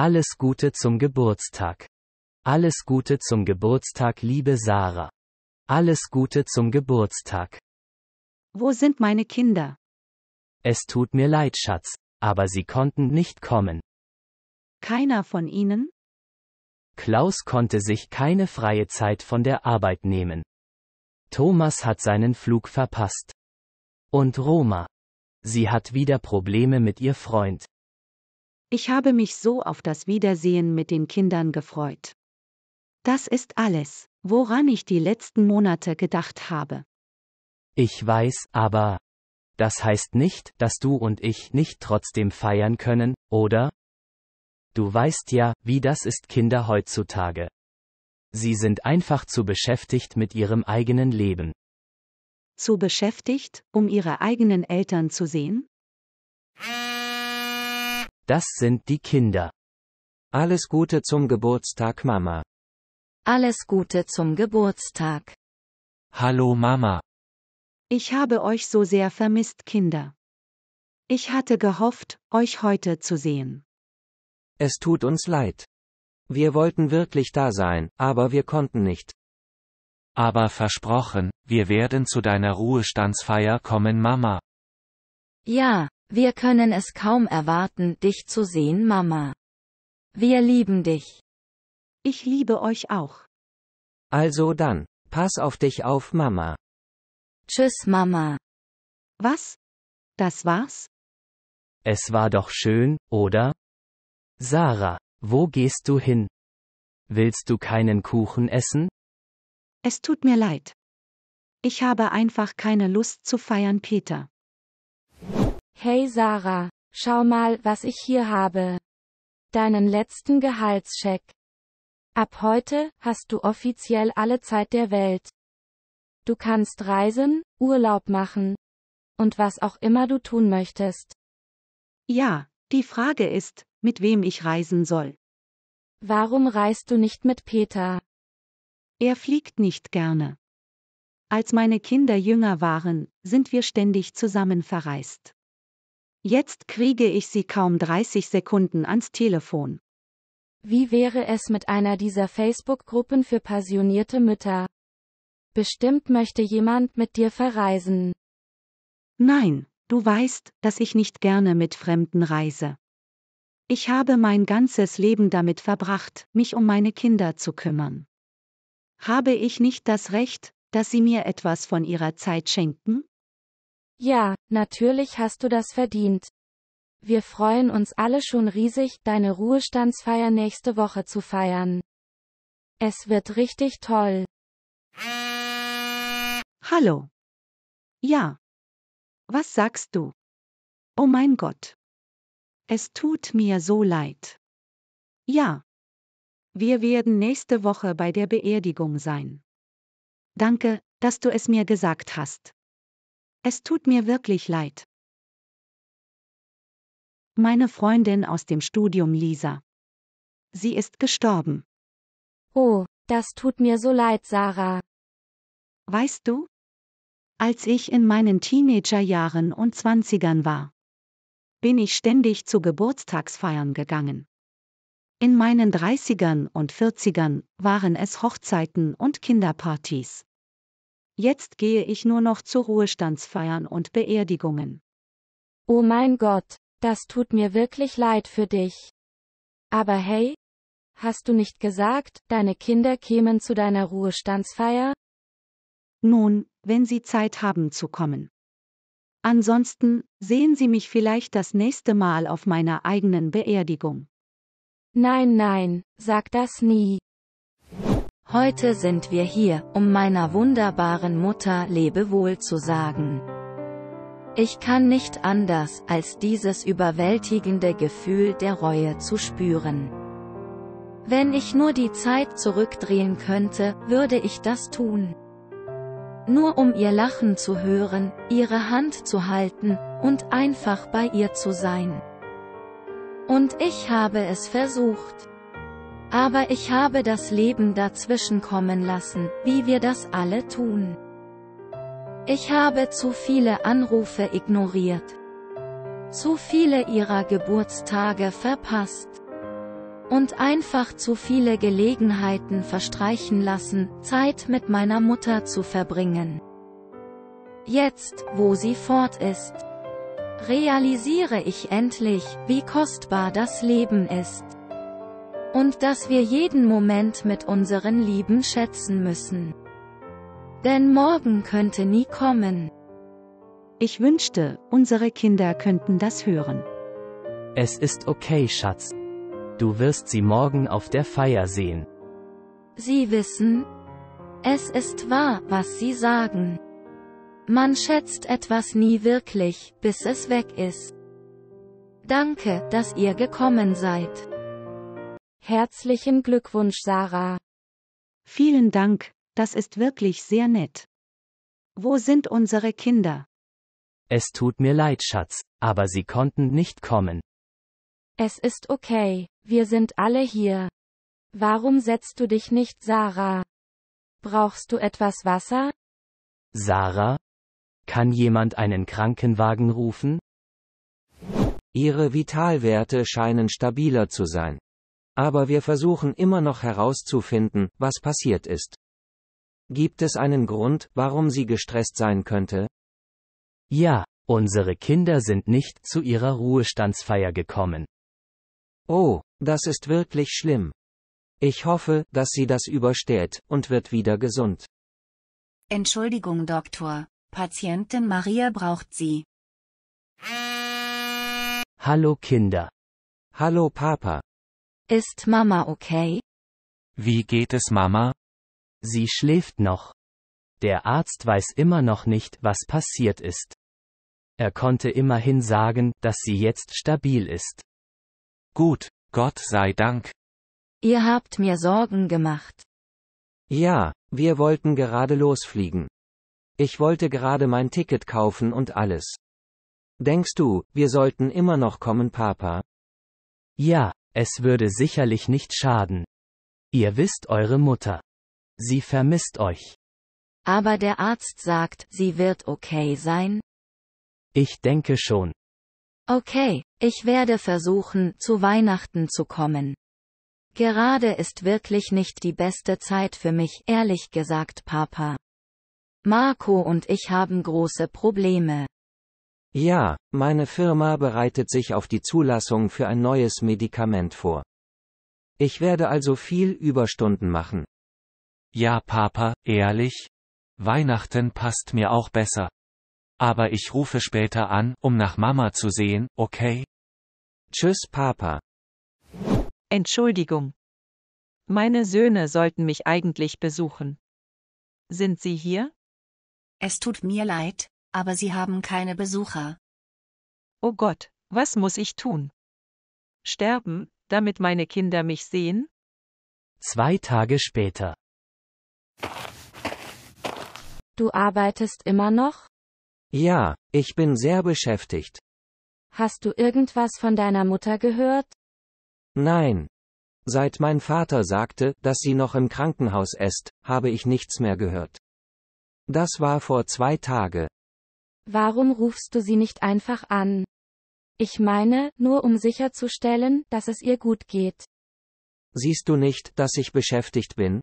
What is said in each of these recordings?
Alles Gute zum Geburtstag. Alles Gute zum Geburtstag, liebe Sarah. Alles Gute zum Geburtstag. Wo sind meine Kinder? Es tut mir leid, Schatz, aber sie konnten nicht kommen. Keiner von ihnen? Klaus konnte sich keine freie Zeit von der Arbeit nehmen. Thomas hat seinen Flug verpasst. Und Roma. Sie hat wieder Probleme mit ihr Freund. Ich habe mich so auf das Wiedersehen mit den Kindern gefreut. Das ist alles, woran ich die letzten Monate gedacht habe. Ich weiß, aber. Das heißt nicht, dass du und ich nicht trotzdem feiern können, oder? Du weißt ja, wie das ist Kinder heutzutage. Sie sind einfach zu beschäftigt mit ihrem eigenen Leben. Zu beschäftigt, um ihre eigenen Eltern zu sehen? Das sind die Kinder. Alles Gute zum Geburtstag, Mama. Alles Gute zum Geburtstag. Hallo, Mama. Ich habe euch so sehr vermisst, Kinder. Ich hatte gehofft, euch heute zu sehen. Es tut uns leid. Wir wollten wirklich da sein, aber wir konnten nicht. Aber versprochen, wir werden zu deiner Ruhestandsfeier kommen, Mama. Ja, wir können es kaum erwarten, dich zu sehen, Mama. Wir lieben dich. Ich liebe euch auch. Also dann, pass auf dich auf, Mama. Tschüss, Mama. Was? Das war's? Es war doch schön, oder? Sarah, wo gehst du hin? Willst du keinen Kuchen essen? Es tut mir leid. Ich habe einfach keine Lust zu feiern, Peter. Hey Sarah, schau mal, was ich hier habe. Deinen letzten Gehaltscheck. Ab heute hast du offiziell alle Zeit der Welt. Du kannst reisen, Urlaub machen und was auch immer du tun möchtest. Ja, die Frage ist, mit wem ich reisen soll. Warum reist du nicht mit Peter? Er fliegt nicht gerne. Als meine Kinder jünger waren, sind wir ständig zusammen verreist. Jetzt kriege ich sie kaum 30 Sekunden ans Telefon. Wie wäre es mit einer dieser Facebook-Gruppen für passionierte Mütter? Bestimmt möchte jemand mit dir verreisen. Nein, du weißt, dass ich nicht gerne mit Fremden reise. Ich habe mein ganzes Leben damit verbracht, mich um meine Kinder zu kümmern. Habe ich nicht das Recht, dass sie mir etwas von ihrer Zeit schenken? Ja, natürlich hast du das verdient. Wir freuen uns alle schon riesig, deine Ruhestandsfeier nächste Woche zu feiern. Es wird richtig toll. Hallo. Ja. Was sagst du? Oh mein Gott. Es tut mir so leid. Ja. Wir werden nächste Woche bei der Beerdigung sein. Danke, dass du es mir gesagt hast. Es tut mir wirklich leid. Meine Freundin aus dem Studium Lisa. Sie ist gestorben. Oh, das tut mir so leid, Sarah. Weißt du? Als ich in meinen Teenagerjahren und Zwanzigern war, bin ich ständig zu Geburtstagsfeiern gegangen. In meinen Dreißigern und Vierzigern waren es Hochzeiten und Kinderpartys. Jetzt gehe ich nur noch zu Ruhestandsfeiern und Beerdigungen. Oh mein Gott, das tut mir wirklich leid für dich. Aber hey, hast du nicht gesagt, deine Kinder kämen zu deiner Ruhestandsfeier? Nun, wenn sie Zeit haben zu kommen. Ansonsten, sehen Sie mich vielleicht das nächste Mal auf meiner eigenen Beerdigung. Nein, nein, sag das nie. Heute sind wir hier, um meiner wunderbaren Mutter Lebewohl zu sagen. Ich kann nicht anders, als dieses überwältigende Gefühl der Reue zu spüren. Wenn ich nur die Zeit zurückdrehen könnte, würde ich das tun. Nur um ihr Lachen zu hören, ihre Hand zu halten, und einfach bei ihr zu sein. Und ich habe es versucht. Aber ich habe das Leben dazwischen kommen lassen, wie wir das alle tun. Ich habe zu viele Anrufe ignoriert. Zu viele ihrer Geburtstage verpasst. Und einfach zu viele Gelegenheiten verstreichen lassen, Zeit mit meiner Mutter zu verbringen. Jetzt, wo sie fort ist, realisiere ich endlich, wie kostbar das Leben ist. Und dass wir jeden Moment mit unseren Lieben schätzen müssen. Denn morgen könnte nie kommen. Ich wünschte, unsere Kinder könnten das hören. Es ist okay, Schatz. Du wirst sie morgen auf der Feier sehen. Sie wissen, es ist wahr, was sie sagen. Man schätzt etwas nie wirklich, bis es weg ist. Danke, dass ihr gekommen seid. Herzlichen Glückwunsch, Sarah. Vielen Dank, das ist wirklich sehr nett. Wo sind unsere Kinder? Es tut mir leid, Schatz, aber sie konnten nicht kommen. Es ist okay, wir sind alle hier. Warum setzt du dich nicht, Sarah? Brauchst du etwas Wasser? Sarah? Kann jemand einen Krankenwagen rufen? Ihre Vitalwerte scheinen stabiler zu sein. Aber wir versuchen immer noch herauszufinden, was passiert ist. Gibt es einen Grund, warum sie gestresst sein könnte? Ja, unsere Kinder sind nicht zu ihrer Ruhestandsfeier gekommen. Oh, das ist wirklich schlimm. Ich hoffe, dass sie das übersteht und wird wieder gesund. Entschuldigung, Doktor. Patientin Maria braucht Sie. Hallo Kinder. Hallo Papa. Ist Mama okay? Wie geht es Mama? Sie schläft noch. Der Arzt weiß immer noch nicht, was passiert ist. Er konnte immerhin sagen, dass sie jetzt stabil ist. Gut, Gott sei Dank. Ihr habt mir Sorgen gemacht. Ja, wir wollten gerade losfliegen. Ich wollte gerade mein Ticket kaufen und alles. Denkst du, wir sollten immer noch kommen, Papa? Ja, es würde sicherlich nicht schaden. Ihr wisst eure Mutter. Sie vermisst euch. Aber der Arzt sagt, sie wird okay sein? Ich denke schon. Okay, ich werde versuchen, zu Weihnachten zu kommen. Gerade ist wirklich nicht die beste Zeit für mich, ehrlich gesagt, Papa. Marco und ich haben große Probleme. Ja, meine Firma bereitet sich auf die Zulassung für ein neues Medikament vor. Ich werde also viel Überstunden machen. Ja, Papa, ehrlich? Weihnachten passt mir auch besser. Aber ich rufe später an, um nach Mama zu sehen, okay? Tschüss, Papa. Entschuldigung. Meine Söhne sollten mich eigentlich besuchen. Sind sie hier? Es tut mir leid, aber sie haben keine Besucher. Oh Gott, was muss ich tun? Sterben, damit meine Kinder mich sehen? Zwei Tage später. Du arbeitest immer noch? Ja, ich bin sehr beschäftigt. Hast du irgendwas von deiner Mutter gehört? Nein. Seit mein Vater sagte, dass sie noch im Krankenhaus ist, habe ich nichts mehr gehört. Das war vor zwei Tagen. Warum rufst du sie nicht einfach an? Ich meine, nur um sicherzustellen, dass es ihr gut geht. Siehst du nicht, dass ich beschäftigt bin?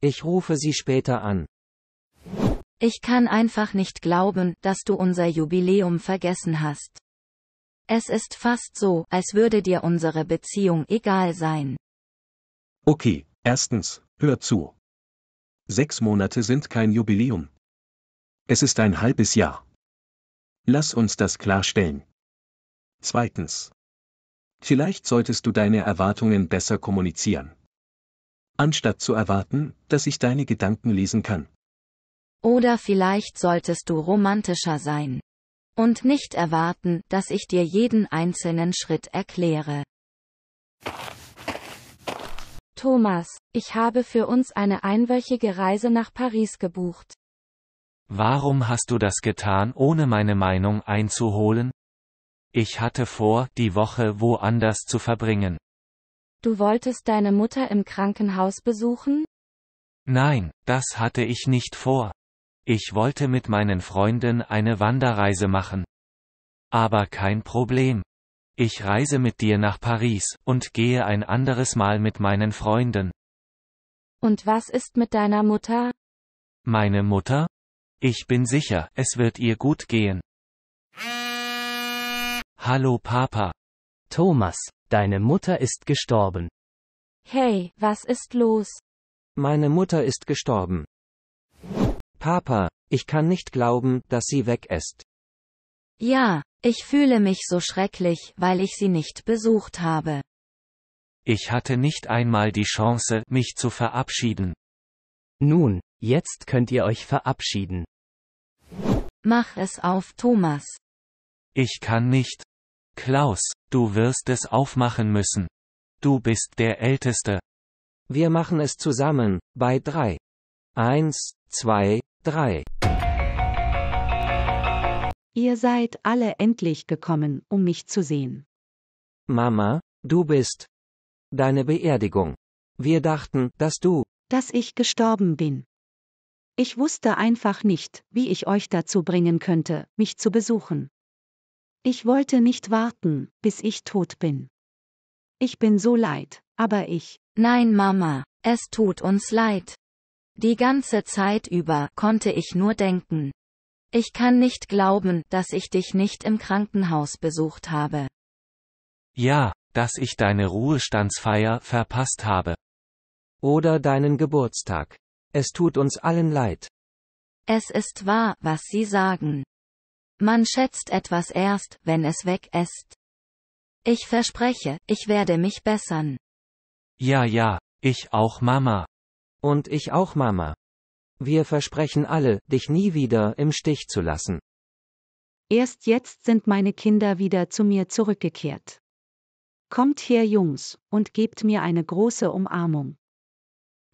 Ich rufe sie später an. Ich kann einfach nicht glauben, dass du unser Jubiläum vergessen hast. Es ist fast so, als würde dir unsere Beziehung egal sein. Okay, erstens, hör zu. Sechs Monate sind kein Jubiläum. Es ist ein halbes Jahr. Lass uns das klarstellen. Zweitens. Vielleicht solltest du deine Erwartungen besser kommunizieren. Anstatt zu erwarten, dass ich deine Gedanken lesen kann. Oder vielleicht solltest du romantischer sein. Und nicht erwarten, dass ich dir jeden einzelnen Schritt erkläre. Thomas, ich habe für uns eine einwöchige Reise nach Paris gebucht. Warum hast du das getan, ohne meine Meinung einzuholen? Ich hatte vor, die Woche woanders zu verbringen. Du wolltest deine Mutter im Krankenhaus besuchen? Nein, das hatte ich nicht vor. Ich wollte mit meinen Freunden eine Wanderreise machen. Aber kein Problem. Ich reise mit dir nach Paris und gehe ein anderes Mal mit meinen Freunden. Und was ist mit deiner Mutter? Meine Mutter? Ich bin sicher, es wird ihr gut gehen. Hallo Papa. Thomas, deine Mutter ist gestorben. Hey, was ist los? Meine Mutter ist gestorben. Papa, ich kann nicht glauben, dass sie weg ist. Ja, ich fühle mich so schrecklich, weil ich sie nicht besucht habe. Ich hatte nicht einmal die Chance, mich zu verabschieden. Nun, jetzt könnt ihr euch verabschieden. Mach es auf, Thomas. Ich kann nicht. Klaus, du wirst es aufmachen müssen. Du bist der Älteste. Wir machen es zusammen, bei drei. Eins, zwei, drei. Ihr seid alle endlich gekommen, um mich zu sehen. Mama, du bist. Deine Beerdigung. Wir dachten, dass du, dass ich gestorben bin. Ich wusste einfach nicht, wie ich euch dazu bringen könnte, mich zu besuchen. Ich wollte nicht warten, bis ich tot bin. Ich bin so leid, aber ich. Nein, Mama, es tut uns leid. Die ganze Zeit über konnte ich nur denken. Ich kann nicht glauben, dass ich dich nicht im Krankenhaus besucht habe. Ja, dass ich deine Ruhestandsfeier verpasst habe. Oder deinen Geburtstag. Es tut uns allen leid. Es ist wahr, was Sie sagen. Man schätzt etwas erst, wenn es weg ist. Ich verspreche, ich werde mich bessern. Ja, ja, ich auch, Mama. Und ich auch, Mama. Wir versprechen alle, dich nie wieder im Stich zu lassen. Erst jetzt sind meine Kinder wieder zu mir zurückgekehrt. Kommt her, Jungs, und gebt mir eine große Umarmung.